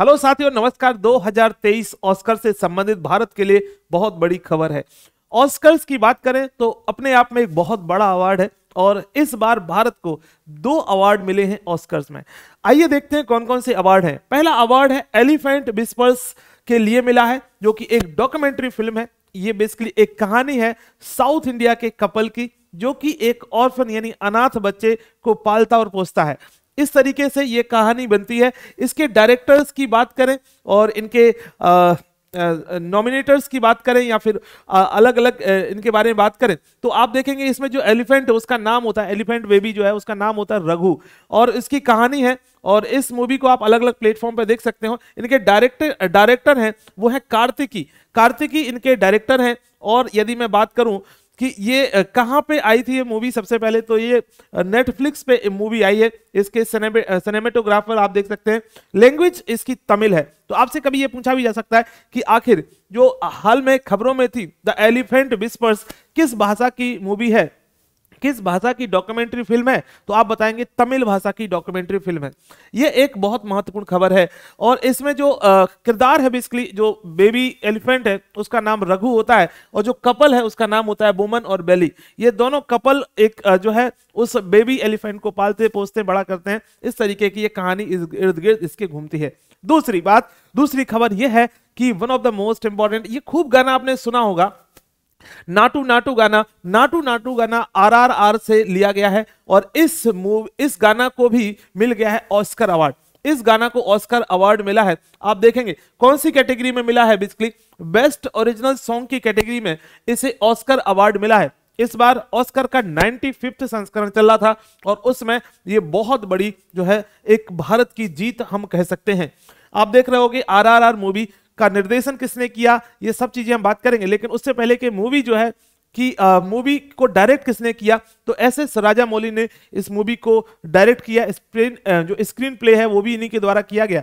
hello साथियों नमस्कार 2023 Oscar से संबंधित भारत के लिए बहुत बड़ी खबर है ऑस्कर्स की बात करें तो अपने आप में एक बहुत बड़ा अवार्ड है और इस बार भारत को दो अवार्ड मिले हैं ऑस्कर्स में आइए देखते हैं कौन कौन से अवार्ड हैं पहला अवार्ड है एलिफेंट बिस्पर्स के लिए मिला है जो कि एक डॉक्यूमेंट्री फिल्म है ये बेसिकली एक कहानी है साउथ इंडिया के कपल की जो कि एक ऑर्फन यानी अनाथ बच्चे को पालता और पोसता है इस तरीके से ये कहानी बनती है इसके डायरेक्टर्स की बात करें और इनके नॉमिनेटर्स की बात करें या फिर अलग अलग इनके बारे में बात करें तो आप देखेंगे इसमें जो एलिफेंट है उसका नाम होता है एलिफेंट बेबी जो है उसका नाम होता है रघु और इसकी कहानी है और इस मूवी को आप अलग अलग प्लेटफॉर्म पर देख सकते हो इनके डायरेक्टर डायरेक्टर हैं वो है कार्तिकी कार्तिकी इनके डायरेक्टर हैं और यदि मैं बात करूं कि ये कहाँ पे आई थी ये मूवी सबसे पहले तो ये नेटफ्लिक्स पे मूवी आई है इसके सिनेमेटोग्राफर आप देख सकते हैं लैंग्वेज इसकी तमिल है तो आपसे कभी ये पूछा भी जा सकता है कि आखिर जो हाल में खबरों में थी द एलिफेंट विस्पर्स किस भाषा की मूवी है किस भाषा की डॉक्यूमेंट्री फिल्म है तो आप बताएंगे तमिल भाषा की डॉक्यूमेंट्री फिल्म है यह एक बहुत महत्वपूर्ण खबर है और इसमें जो किरदार है बेसिकली जो बेबी एलिफेंट है उसका नाम रघु होता है और जो कपल है उसका नाम होता है बोमन और बेली ये दोनों कपल एक जो है उस बेबी एलिफेंट को पालते पोसते बड़ा करते हैं इस तरीके की ये कहानी इर्द गिर्द इसके घूमती है दूसरी बात दूसरी खबर यह है कि one of the most important ये खूब गाना आपने सुना होगा नाटू नाटू गाना नाटू नाटू गाना आरआरआर से लिया गया है और इस मूव इस गाना को भी मिल गया है ऑस्कर अवार्ड इस गाना को ऑस्कर अवार्ड मिला है आप देखेंगे कौन सी कैटेगरी में मिला है बेसिकली बेस्ट ओरिजिनल सॉन्ग की कैटेगरी में इसे ऑस्कर अवार्ड मिला है इस बार ऑस्कर का नाइन्टी फिफ्थ संस्करण चल रहा था और उसमें ये बहुत बड़ी जो है एक भारत की जीत हम कह सकते हैं आप देख रहे होगे आर आर आर मूवी का निर्देशन किसने किया ये सब चीजें हम बात करेंगे लेकिन उससे पहले कि मूवी जो है कि मूवी को डायरेक्ट किसने किया तो एस एस राजा मौली ने इस मूवी को डायरेक्ट किया स्क्रीन जो स्क्रीन प्ले है वो भी इन्हीं के द्वारा किया गया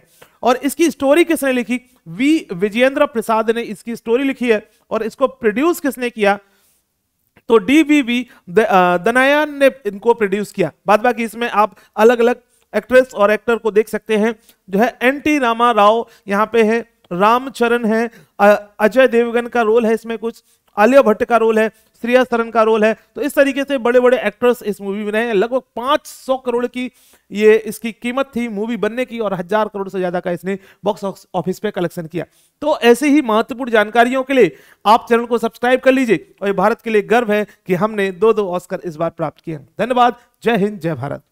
और इसकी स्टोरी किसने लिखी वी विजयेंद्र प्रसाद ने इसकी स्टोरी लिखी है और इसको प्रोड्यूस किसने किया तो डी वी वी दनायान ने इनको प्रोड्यूस किया बाद बाकी इसमें आप अलग अलग एक्ट्रेस और एक्टर को देख सकते हैं जो है एन टी रामा राव यहाँ पे है रामचरण है अजय देवगन का रोल है इसमें कुछ आलिया भट्ट का रोल है श्रेया सरन का रोल है तो इस तरीके से बड़े बड़े एक्टर्स इस मूवी में रहे हैं लगभग 500 करोड़ की ये इसकी कीमत थी मूवी बनने की और हजार करोड़ से ज्यादा का इसने बॉक्स ऑफिस पे कलेक्शन किया तो ऐसे ही महत्वपूर्ण जानकारियों के लिए आप चैनल को सब्सक्राइब कर लीजिए और ये भारत के लिए गर्व है कि हमने दो दो ऑस्कर इस बार प्राप्त किए धन्यवाद जय हिंद जय भारत